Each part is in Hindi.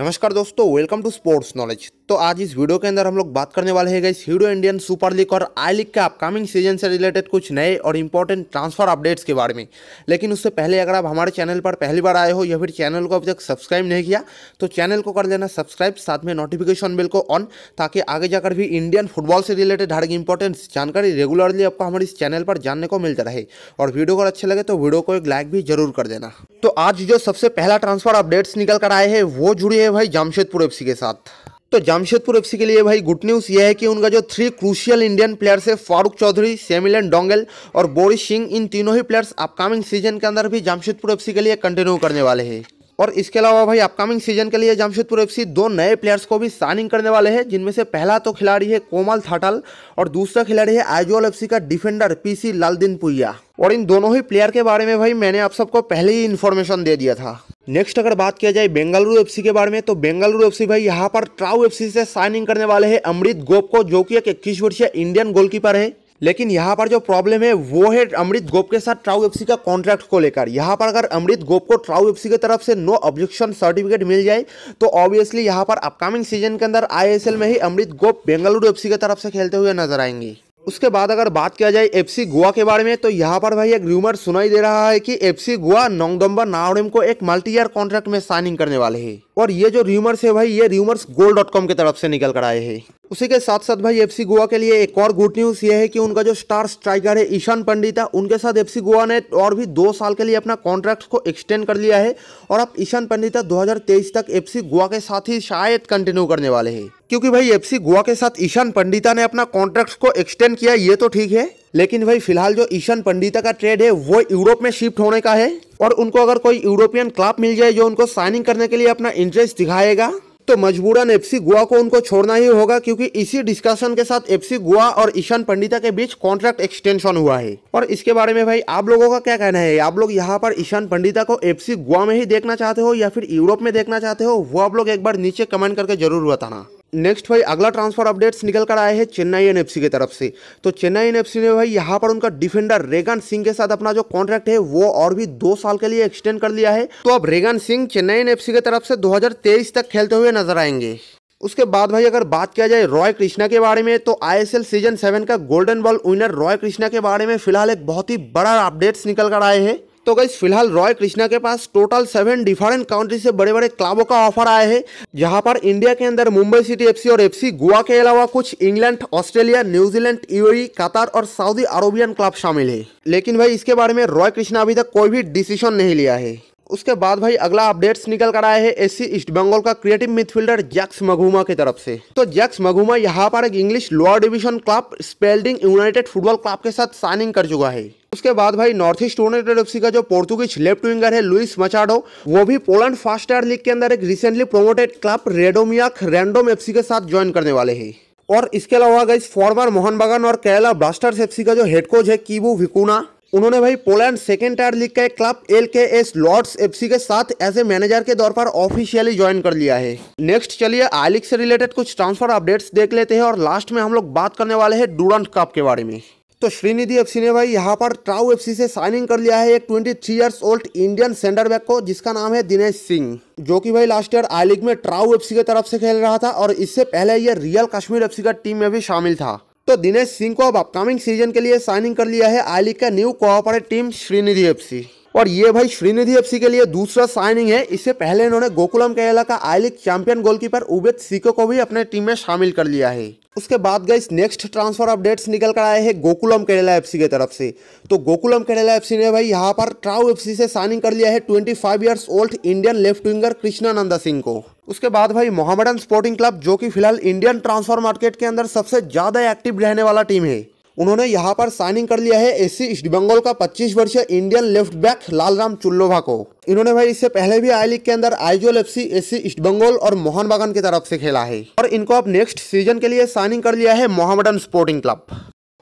नमस्कार दोस्तों वेलकम टू स्पोर्ट्स नॉलेज तो आज इस वीडियो के अंदर हम लोग बात करने वाले हैं गए सीडो इंडियन सुपर लीग और आई लीग के अपकमिंग सीजन से रिलेटेड कुछ नए और इंपॉर्टेंट ट्रांसफर अपडेट्स के बारे में लेकिन उससे पहले अगर आप हमारे चैनल पर पहली बार आए हो या फिर चैनल को अभी तक सब्सक्राइब नहीं किया तो चैनल को कर लेना सब्सक्राइब साथ में नोटिफिकेशन बिल को ऑन ताकि आगे जाकर भी इंडियन फुटबॉल से रिलेटेड हर इंपॉर्टेंट जानकारी रेगुलरली आपको हमारे इस चैनल पर जानने को मिलता रहे और वीडियो अगर अच्छे लगे तो वीडियो को एक लाइक भी जरूर कर देना तो आज जो सबसे पहला ट्रांसफर अपडेट्स निकल कर आए हैं वो जुड़ी हैं भाई जमशेदपुर एफ के साथ तो जमशेदपुर एफ के लिए भाई गुड न्यूज़ यह है कि उनका जो थ्री क्रूशियल इंडियन प्लेयर्स है फारूक चौधरी सेमिलन डोंगल और बोरिस सिंह इन तीनों ही प्लेयर्स अपकमिंग सीजन के अंदर भी जमशेदपुर एफ के लिए कंटिन्यू करने वाले हैं और इसके अलावा भाई अपकमिंग सीजन के लिए जमशेदपुर एफसी दो नए प्लेयर्स को भी साइनिंग करने वाले हैं जिनमें से पहला तो खिलाड़ी है कोमल थाटल और दूसरा खिलाड़ी है आइजोल एफसी का डिफेंडर पीसी लालदीन पुइया और इन दोनों ही प्लेयर के बारे में भाई मैंने आप सबको पहले ही इन्फॉर्मेशन दे दिया था नेक्स्ट अगर बात किया जाए बेंगलुरु एफसी के बारे में तो बेंगलुरु एफसी भाई यहाँ पर ट्राउ एफसी से साइनिंग करने वाले हैं अमृत गोप को जो कि एक इक्कीस वर्षीय इंडियन गोलकीपर है लेकिन यहाँ पर जो प्रॉब्लम है वो है अमृत गोप के साथ ट्राउ एफसी का कॉन्ट्रैक्ट को लेकर यहाँ पर अगर अमृत गोप को ट्राउ एफसी की तरफ से नो ऑब्जेक्शन सर्टिफिकेट मिल जाए तो ऑब्वियसली यहाँ पर अपकमिंग सीजन के अंदर आईएसएल में ही अमृत गोप बेंगलुरु एफसी की तरफ से खेलते हुए नजर आएंगी उसके बाद अगर बात किया जाए एफसी गोवा के बारे में तो यहाँ पर भाई एक र्यूमर सुनाई दे रहा है कि एफसी गोवा नौदम्बर नावरिम को एक मल्टी ईयर कॉन्ट्रैक्ट में साइनिंग करने वाले है और ये जो र्यूमर्स है भाई ये र्यूमर्स गोल डॉट कॉम की तरफ से निकल कर आए हैं उसी के साथ साथ भाई एफसी गोवा के लिए एक और गुड न्यूज़ ये है कि उनका जो स्टार स्ट्राइकर है ईशान पंडित है उनके साथ एफसी गोवा ने और भी दो साल के लिए अपना कॉन्ट्रैक्ट को एक्सटेंड कर लिया है और अब ईशान पंडिता 2023 तक एफसी गोवा के साथ ही शायद कंटिन्यू करने वाले हैं क्योंकि भाई एफसी गोवा के साथ ईशान पंडिता ने अपना कॉन्ट्रैक्ट को एक्सटेंड किया ये तो ठीक है लेकिन भाई फिलहाल जो ईशान पंडिता का ट्रेड है वो यूरोप में शिफ्ट होने का है और उनको अगर कोई यूरोपियन क्लब मिल जाए जो उनको साइनिंग करने के लिए अपना इंटरेस्ट दिखाएगा तो मजबूरन एफसी गोवा को उनको छोड़ना ही होगा क्योंकि इसी डिस्कशन के साथ एफसी गोवा और ईशान पंडिता के बीच कॉन्ट्रैक्ट एक्सटेंशन हुआ है और इसके बारे में भाई आप लोगों का क्या कहना है आप लोग यहाँ पर ईशान पंडिता को एफसी गोवा में ही देखना चाहते हो या फिर यूरोप में देखना चाहते हो वो आप लोग एक बार नीचे कमेंट करके जरूर बताना नेक्स्ट भाई अगला ट्रांसफर अपडेट्स निकल कर आए हैं चेन्नई एनएफसी की तरफ से तो चेन्नई एनएफसी ने भाई यहाँ पर उनका डिफेंडर रेगन सिंह के साथ अपना जो कॉन्ट्रैक्ट है वो और भी दो साल के लिए एक्सटेंड कर लिया है तो अब रेगन सिंह चेन्नई एनएफसी की तरफ से 2023 तक खेलते हुए नजर आएंगे उसके बाद भाई अगर बात किया जाए रॉय कृष्णा के बारे में तो आईएसएल सीजन सेवन का golden ball winner Roy Krishna के बारे में फिलहाल एक बहुत ही बड़ा अपडेट्स निकल कर आए हैं तो गई फिलहाल रॉय कृष्णा के पास टोटल सेवन डिफरेंट काउंट्री से बड़े बड़े क्लबों का ऑफर आए हैं जहां पर इंडिया के अंदर मुंबई सिटी एफसी और एफसी गोवा के अलावा कुछ इंग्लैंड ऑस्ट्रेलिया न्यूजीलैंड यूएई कतार और सऊदी अरेबियन क्लब शामिल है लेकिन भाई इसके बारे में रॉय कृष्णा अभी तक कोई भी डिसीजन नहीं लिया है उसके बाद भाई अगला अपडेट्स निकल कर आया है एसी ईस्ट बंगाल का क्रिएटिव मिडफील्डर जैक्स मघुमा की तरफ से तो जैक्स मघुमा यहाँ पर एक English lower division club Spalding United football club के साथ साइनिंग कर चुका है उसके बाद भाई नॉर्थ ईस्ट यूनाइटेड एफ का जो पोर्तुगीज लेफ्ट विंगर है लुइस मचाडो वो भी पोलैंड फास्ट एयर लीग के अंदर एक recently promoted club Radomiak Radom F के साथ ज्वाइन करने वाले हैं और इसके अलावा गई फॉर्मर मोहन बागान और केरला ब्लास्टर्स एफ का जो हेड कोच है कीबू विकुना उन्होंने भाई पोलैंड सेकेंड टायर लीग का एक club L K S Lodz सी के साथ एज ए मैनेजर के तौर पर ऑफिशियली ज्वाइन कर लिया है नेक्स्ट चलिए आई लीग से रिलेटेड कुछ ट्रांसफर अपडेट्स देख लेते हैं और लास्ट में हम लोग बात करने वाले हैं डूरंट कप के बारे में तो श्रीनिधि एफ ने भाई यहाँ पर ट्राउ एफ से साइनिंग कर लिया है एक 23 three years old Indian centre back को जिसका नाम है दिनेश सिंह जो कि भाई लास्ट ईयर आई लीग में ट्राउ सी की तरफ से खेल रहा था और इससे पहले ये रियल कश्मीर एफ का टीम में भी शामिल था तो दिनेश सिंह को अब अपकमिंग सीजन के लिए साइनिंग कर लिया है आई लीग का new corporate team Srinidhi FC और ये भाई श्रीनिधि एफसी के लिए दूसरा साइनिंग है इससे पहले इन्होंने गोकुलम केरला का I league champion goalkeeper Ubaid CK को भी अपने टीम में शामिल कर लिया है उसके बाद गए नेक्स्ट ट्रांसफर अपडेट्स निकल कर आए हैं गोकुलम केरला एफसी की के तरफ से तो गोकुलम केरला एफसी ने भाई यहाँ पर ट्राउ एफसी से साइनिंग कर लिया है 25 five old Indian left winger Krishnananda Singh को उसके बाद भाई मोहम्मडन स्पोर्टिंग क्लब जो कि फिलहाल इंडियन ट्रांसफर मार्केट के अंदर सबसे ज़्यादा एक्टिव रहने वाला टीम है उन्होंने यहाँ पर साइनिंग कर लिया है एसी ईस्ट बंगाल का 25 वर्षीय Indian left back Lalramchullova को इन्होंने भाई इससे पहले भी आई लीग के अंदर Aizawl F C S east Bengal और मोहन बागान की तरफ से खेला है और इनको अब नेक्स्ट सीजन के लिए साइनिंग कर लिया है मोहम्मडन स्पोर्टिंग क्लब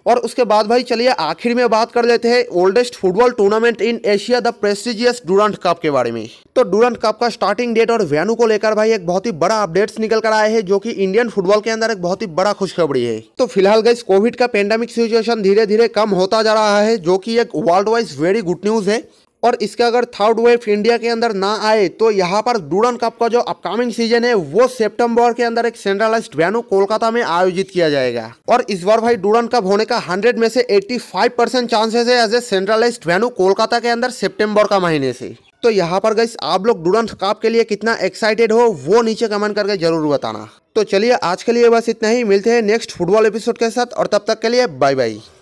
और उसके बाद भाई चलिए आखिर में बात कर लेते हैं oldest football tournament in Asia the prestigious Durand cup के बारे में तो डूरंट कप का स्टार्टिंग डेट और वेन्यू को लेकर भाई एक बहुत ही बड़ा अपडेट्स निकल कर आया है जो कि इंडियन फुटबॉल के अंदर एक बहुत ही बड़ा खुशखबरी है तो फिलहाल गई कोविड का पेंडेमिक सिचुएशन धीरे धीरे कम होता जा रहा है जो कि एक world wise very good news है और इसका अगर थर्ड वेव इंडिया के अंदर ना आए तो यहाँ पर डूडन कप का जो अपकमिंग सीजन है वो सेप्टेम्बर के अंदर एक सेंट्रलाइज वेन्यू कोलकाता में आयोजित किया जाएगा और इस बार भाई डूडन कप होने का हंड्रेड में से एट्टी फाइव परसेंट चांसेस है as a centralise venue Kolkata के अंदर सेप्टेम्बर का महीने से तो यहाँ पर गई आप लोग डूडन कप के लिए कितना एक्साइटेड हो वो नीचे कमेंट करके जरूर बताना तो चलिए आज के लिए बस इतना ही मिलते हैं नेक्स्ट फुटबॉल एपिसोड के साथ और तब तक के लिए बाय बाय